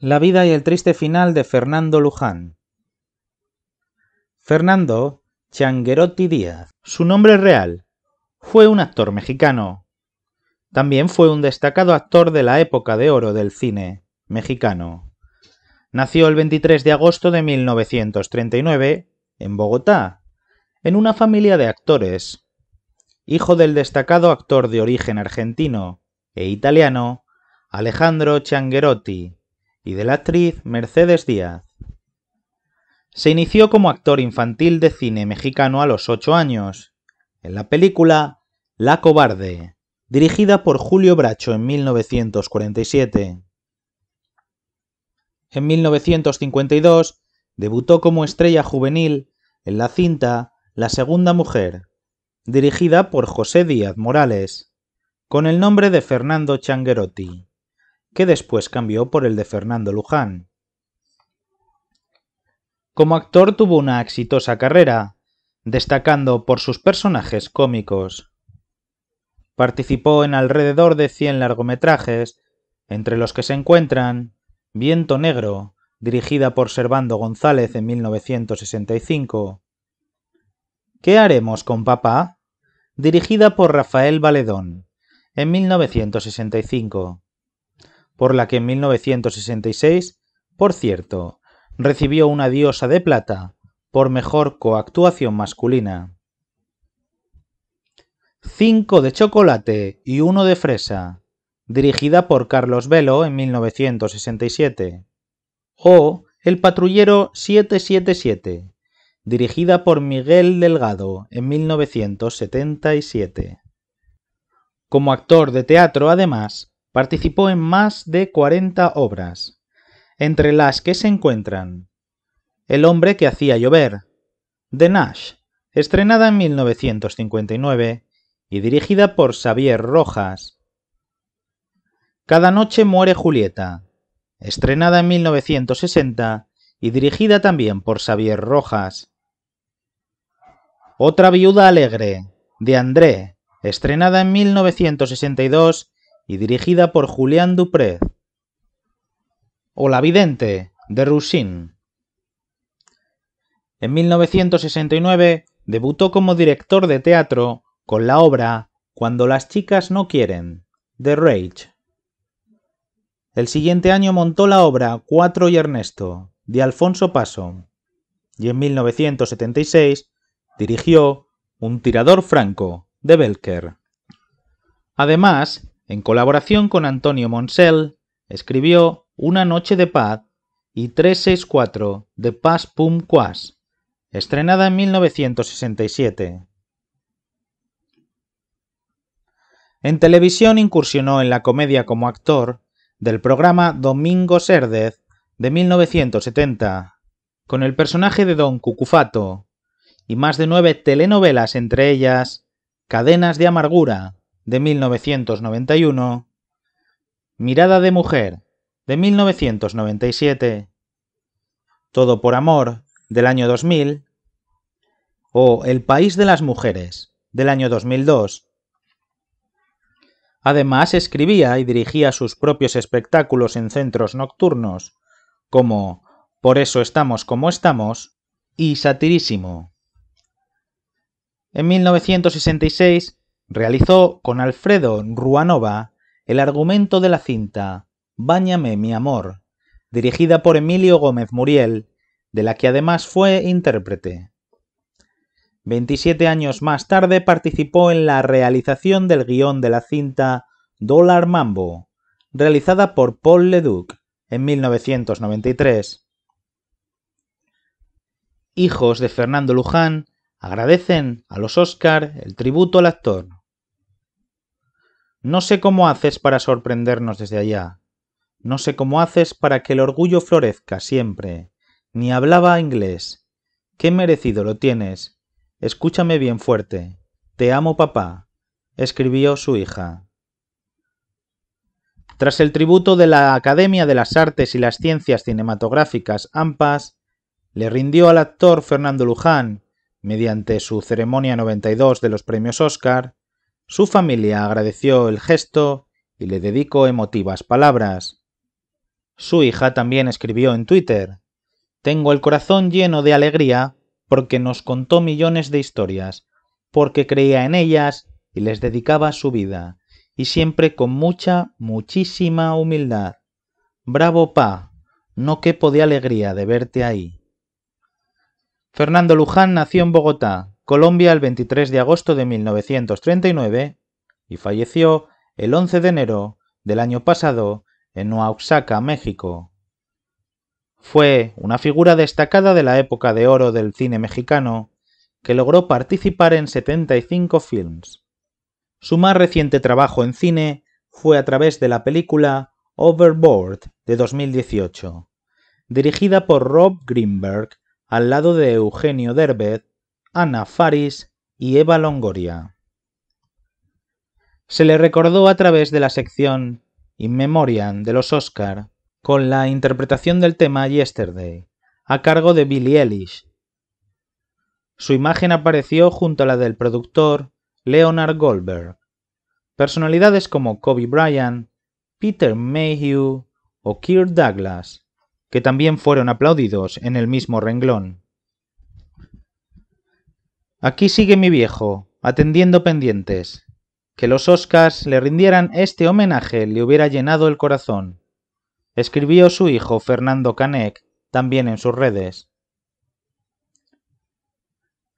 La vida y el triste final de Fernando Luján. Fernando Changuerotti Díaz, su nombre real, fue un actor mexicano. También fue un destacado actor de la época de oro del cine mexicano. Nació el 23 de agosto de 1939 en Bogotá, en una familia de actores, hijo del destacado actor de origen argentino e italiano Alejandro Changuerotti y de la actriz Mercedes Díaz. Se inició como actor infantil de cine mexicano a los 8 años, en la película La Cobarde, dirigida por Julio Bracho en 1947. En 1952 debutó como estrella juvenil en la cinta La Segunda Mujer, dirigida por José Díaz Morales, con el nombre de Fernando Changuerotti que después cambió por el de Fernando Luján. Como actor tuvo una exitosa carrera, destacando por sus personajes cómicos. Participó en alrededor de 100 largometrajes, entre los que se encuentran Viento Negro, dirigida por Servando González en 1965, ¿Qué haremos con papá? dirigida por Rafael Valedón en 1965 por la que en 1966, por cierto, recibió una diosa de plata por mejor coactuación masculina. 5 de chocolate y uno de fresa, dirigida por Carlos Velo en 1967. O El patrullero 777, dirigida por Miguel Delgado en 1977. Como actor de teatro, además, Participó en más de 40 obras, entre las que se encuentran El hombre que hacía llover, de Nash, estrenada en 1959 y dirigida por Xavier Rojas. Cada noche muere Julieta, estrenada en 1960 y dirigida también por Xavier Rojas. Otra viuda alegre, de André, estrenada en 1962 y dirigida por Julián Dupré. O La Vidente, de Roussin. En 1969 debutó como director de teatro con la obra Cuando las chicas no quieren, de Rage. El siguiente año montó la obra Cuatro y Ernesto, de Alfonso Paso, y en 1976 dirigió Un tirador franco, de Belker. Además, en colaboración con Antonio Monsell, escribió Una noche de paz y 364 de Paz Pum Quas, estrenada en 1967. En televisión incursionó en la comedia como actor del programa Domingo Serdez de 1970, con el personaje de Don Cucufato, y más de nueve telenovelas entre ellas Cadenas de Amargura, de 1991, Mirada de Mujer, de 1997, Todo por Amor, del año 2000, o El País de las Mujeres, del año 2002. Además, escribía y dirigía sus propios espectáculos en centros nocturnos, como Por eso estamos como estamos y Satirísimo. En 1966 Realizó con Alfredo Ruanova el argumento de la cinta Báñame mi amor, dirigida por Emilio Gómez Muriel, de la que además fue intérprete. 27 años más tarde participó en la realización del guión de la cinta Dollar Mambo, realizada por Paul Leduc en 1993. Hijos de Fernando Luján agradecen a los Oscar el tributo al actor. No sé cómo haces para sorprendernos desde allá. No sé cómo haces para que el orgullo florezca siempre. Ni hablaba inglés. Qué merecido lo tienes. Escúchame bien fuerte. Te amo, papá. escribió su hija. Tras el tributo de la Academia de las Artes y las Ciencias Cinematográficas AMPAS, le rindió al actor Fernando Luján, mediante su ceremonia 92 de los premios Oscar, su familia agradeció el gesto y le dedicó emotivas palabras. Su hija también escribió en Twitter, Tengo el corazón lleno de alegría porque nos contó millones de historias, porque creía en ellas y les dedicaba su vida, y siempre con mucha, muchísima humildad. Bravo, Pa, no quepo de alegría de verte ahí. Fernando Luján nació en Bogotá, Colombia el 23 de agosto de 1939 y falleció el 11 de enero del año pasado en Oaxaca, México. Fue una figura destacada de la época de oro del cine mexicano que logró participar en 75 films. Su más reciente trabajo en cine fue a través de la película Overboard de 2018, dirigida por Rob Greenberg al lado de Eugenio Derbez Ana Faris y Eva Longoria. Se le recordó a través de la sección In Memoriam de los Oscar con la interpretación del tema Yesterday, a cargo de Billie Ellis. Su imagen apareció junto a la del productor Leonard Goldberg. Personalidades como Kobe Bryant, Peter Mayhew o Kirk Douglas, que también fueron aplaudidos en el mismo renglón. Aquí sigue mi viejo, atendiendo pendientes. Que los Oscars le rindieran este homenaje le hubiera llenado el corazón. Escribió su hijo Fernando Canek también en sus redes.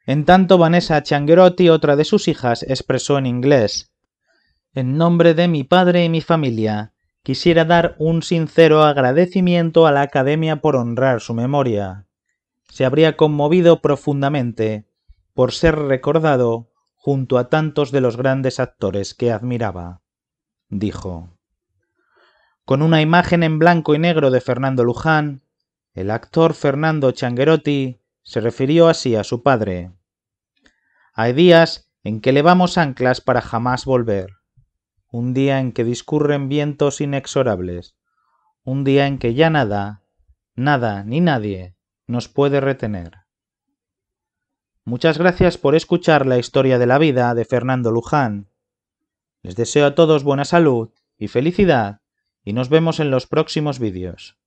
En tanto, Vanessa Changuerotti, otra de sus hijas, expresó en inglés: En nombre de mi padre y mi familia, quisiera dar un sincero agradecimiento a la Academia por honrar su memoria. Se habría conmovido profundamente por ser recordado junto a tantos de los grandes actores que admiraba, dijo. Con una imagen en blanco y negro de Fernando Luján, el actor Fernando Changuerotti se refirió así a su padre. Hay días en que levamos anclas para jamás volver, un día en que discurren vientos inexorables, un día en que ya nada, nada ni nadie nos puede retener. Muchas gracias por escuchar la historia de la vida de Fernando Luján. Les deseo a todos buena salud y felicidad y nos vemos en los próximos vídeos.